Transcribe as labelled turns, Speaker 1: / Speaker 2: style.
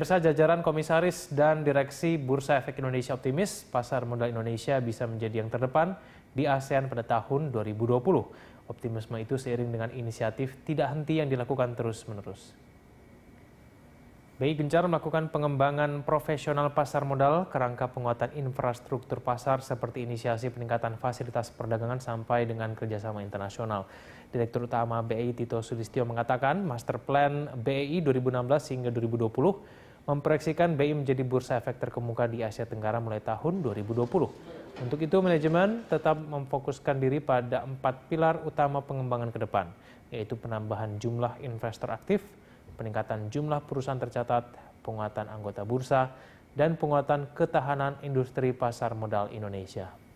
Speaker 1: Persa jajaran komisaris dan direksi Bursa Efek Indonesia optimis pasar modal Indonesia bisa menjadi yang terdepan di ASEAN pada tahun 2020. Optimisme itu seiring dengan inisiatif tidak henti yang dilakukan terus-menerus. BI gencar melakukan pengembangan profesional pasar modal kerangka penguatan infrastruktur pasar seperti inisiasi peningkatan fasilitas perdagangan sampai dengan kerjasama internasional. Direktur Utama BI Tito Sudistio mengatakan master plan BI 2016 hingga 2020 memproyeksikan BI menjadi bursa efek terkemuka di Asia Tenggara mulai tahun 2020. Untuk itu, manajemen tetap memfokuskan diri pada empat pilar utama pengembangan ke depan, yaitu penambahan jumlah investor aktif, peningkatan jumlah perusahaan tercatat, penguatan anggota bursa, dan penguatan ketahanan industri pasar modal Indonesia.